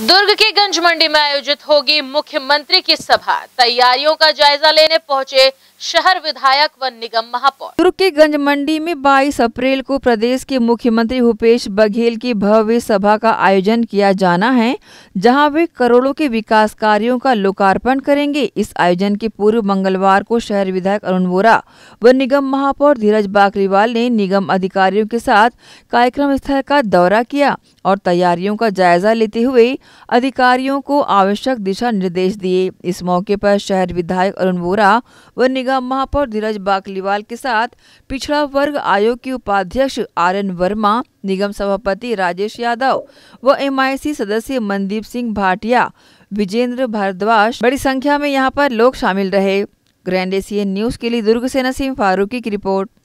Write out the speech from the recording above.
दुर्ग के गंज मंडी में आयोजित होगी मुख्यमंत्री की सभा तैयारियों का जायजा लेने पहुंचे शहर विधायक व निगम महापौर दुर्ग के गंज मंडी में 22 अप्रैल को प्रदेश के मुख्यमंत्री भूपेश बघेल की भव्य सभा का आयोजन किया जाना है जहां वे करोड़ों के विकास कार्यों का लोकार्पण करेंगे इस आयोजन के पूर्व मंगलवार को शहर विधायक अरुण वोरा व निगम महापौर धीरज बाकरीवाल ने निगम अधिकारियों के साथ कार्यक्रम स्थल का दौरा किया और तैयारियों का जायजा लेते हुए अधिकारियों को आवश्यक दिशा निर्देश दिए इस मौके पर शहर विधायक अरुण वोरा व निगम निगम महापौर धीरज बाकलीवाल के साथ पिछड़ा वर्ग आयोग के उपाध्यक्ष आर एन वर्मा निगम सभापति राजेश यादव व एमआईसी सदस्य मनदीप सिंह भाटिया विजेंद्र भारद्वाज बड़ी संख्या में यहाँ पर लोग शामिल रहे ग्रैंड एशियन न्यूज के लिए दुर्ग से नसीम फारूकी की रिपोर्ट